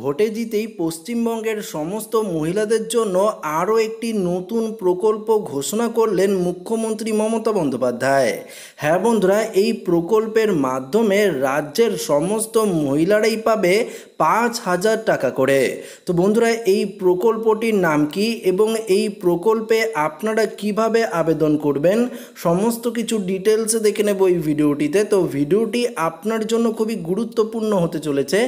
ভোটে জিতেই পশ্চিমবঙ্গের সমস্ত মহিলাদের জন্য আরও একটি নতুন প্রকল্প ঘোষণা করলেন মুখ্যমন্ত্রী মমতা বন্দ্যোপাধ্যায় হ্যাঁ বন্ধুরা এই প্রকল্পের মাধ্যমে রাজ্যের সমস্ত মহিলারাই পাবে পাঁচ হাজার টাকা করে তো বন্ধুরা এই প্রকল্পটির নাম কি এবং এই প্রকল্পে আপনারা কিভাবে আবেদন করবেন সমস্ত কিছু ডিটেলসে দেখে নেব এই ভিডিওটিতে তো ভিডিওটি আপনার জন্য খুবই গুরুত্বপূর্ণ হতে চলেছে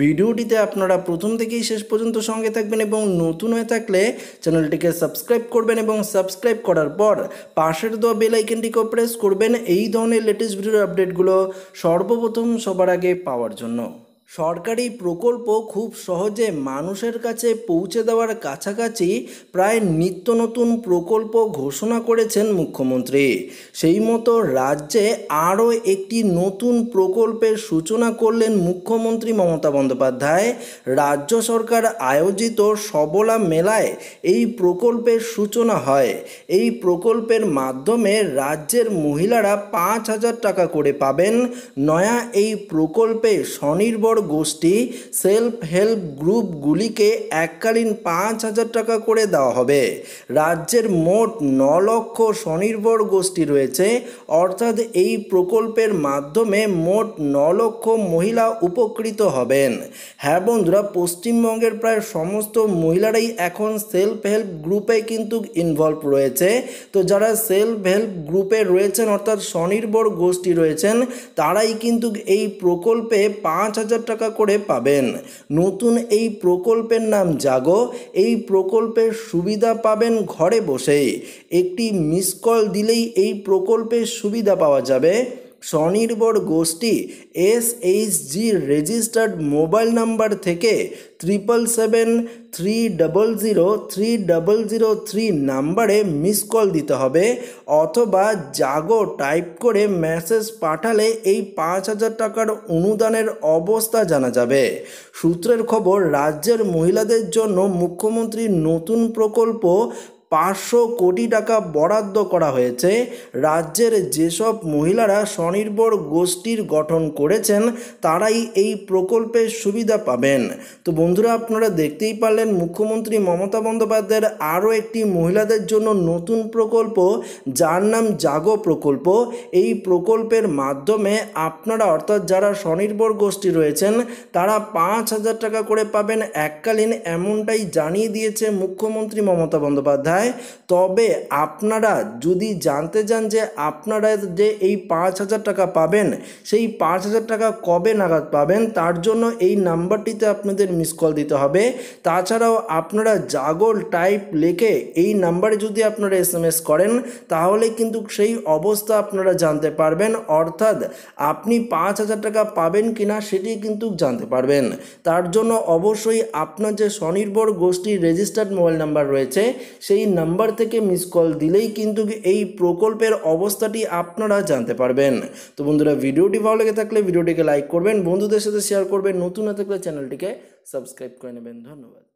ভিডিওটিতে আপনার আপনারা প্রথম থেকেই শেষ পর্যন্ত সঙ্গে থাকবেন এবং নতুন হয়ে থাকলে চ্যানেলটিকে সাবস্ক্রাইব করবেন এবং সাবস্ক্রাইব করার পর পাশের দেওয়া বেলাইকেনটিকেও প্রেস করবেন এই ধরনের লেটেস্ট ভিডিওর আপডেটগুলো সর্বপ্রথম সবার আগে পাওয়ার জন্য সরকারি প্রকল্প খুব সহজে মানুষের কাছে পৌঁছে দেওয়ার কাছাকাছি প্রায় নিত্য নতুন প্রকল্প ঘোষণা করেছেন মুখ্যমন্ত্রী সেই মতো রাজ্যে আরও একটি নতুন প্রকল্পের সূচনা করলেন মুখ্যমন্ত্রী মমতা বন্দ্যোপাধ্যায় রাজ্য সরকার আয়োজিত সবলা মেলায় এই প্রকল্পের সূচনা হয় এই প্রকল্পের মাধ্যমে রাজ্যের মহিলারা পাঁচ হাজার টাকা করে পাবেন নয়া এই প্রকল্পে স্বনির্ভর গোষ্ঠী সেলফ হেল্প গ্রুপগুলিকে এককালীন পাঁচ হাজার টাকা করে দেওয়া হবে রাজ্যের মোট ন লক্ষ স্বনির্ভর গোষ্ঠী রয়েছে অর্থাৎ এই প্রকল্পের মাধ্যমে মোট ন লক্ষ মহিলা উপকৃত হবেন হ্যাঁ বন্ধুরা পশ্চিমবঙ্গের প্রায় সমস্ত মহিলারাই এখন সেলফ হেল্প গ্রুপে কিন্তু ইনভলভ রয়েছে তো যারা সেলফ হেল্প গ্রুপে রয়েছেন অর্থাৎ স্বনির্ভর গোষ্ঠী রয়েছেন তারাই কিন্তু এই প্রকল্পে পাঁচ হাজার টাকা করে পাবেন নতুন এই প্রকল্পের নাম জাগো এই প্রকল্পের সুবিধা পাবেন ঘরে বসেই একটি মিস কল দিলেই এই প্রকল্পের সুবিধা পাওয়া যাবে স্বনির্ভর গোষ্ঠী S H G registered mobile number থেকে triple seven three double zero three double zero three নাম্বারে মিস কল দিতে হবে অথবা জাগো টাইপ করে মেসেজ পাঠালে এই পাঁচ হাজার টাকার অনুদানের অবস্থা জানা যাবে সূত্রের খবর রাজ্যের মহিলাদের জন্য মুখ্যমন্ত্রীর নতুন প্রকল্প পাঁচশো কোটি টাকা বরাদ্দ করা হয়েছে রাজ্যের যেসব মহিলারা স্বনির্ভর গোষ্ঠীর গঠন করেছেন তারাই এই প্রকল্পের সুবিধা পাবেন তো বন্ধুরা আপনারা দেখতেই পারলেন মুখ্যমন্ত্রী মমতা বন্দ্যোপাধ্যায়ের আরও একটি মহিলাদের জন্য নতুন প্রকল্প যার নাম জাগো প্রকল্প এই প্রকল্পের মাধ্যমে আপনারা অর্থাৎ যারা স্বনির্ভর গোষ্ঠী রয়েছেন তারা পাঁচ হাজার টাকা করে পাবেন এককালীন এমনটাই জানিয়ে দিয়েছে মুখ্যমন্ত্রী মমতা বন্দ্যোপাধ্যায় যায় তবে আপনারা যদি জানতে চান যে আপনারা যে এই পাঁচ হাজার টাকা পাবেন সেই পাঁচ হাজার টাকা কবে নাগাদ পাবেন তার জন্য এই নাম্বারটিতে আপনাদের মিস কল দিতে হবে তাছাড়াও আপনারা জাগল টাইপ লিখে এই নাম্বারে যদি আপনারা এস করেন তাহলে কিন্তু সেই অবস্থা আপনারা জানতে পারবেন অর্থাৎ আপনি পাঁচ হাজার টাকা পাবেন কি না সেটি কিন্তু জানতে পারবেন তার জন্য অবশ্যই আপনার যে স্বনির্ভর গোষ্ঠীর রেজিস্টার্ড মোবাইল নাম্বার রয়েছে সেই নাম্বার থেকে মিস কল দিলেই কিন্তু এই প্রকল্পের অবস্থাটি আপনারা জানতে পারবেন তো বন্ধুরা ভিডিওটি ভালো লেগে থাকলে ভিডিওটিকে লাইক করবেন বন্ধুদের সাথে শেয়ার করবেন নতুন না থাকলে চ্যানেলটিকে সাবস্ক্রাইব করে নেবেন ধন্যবাদ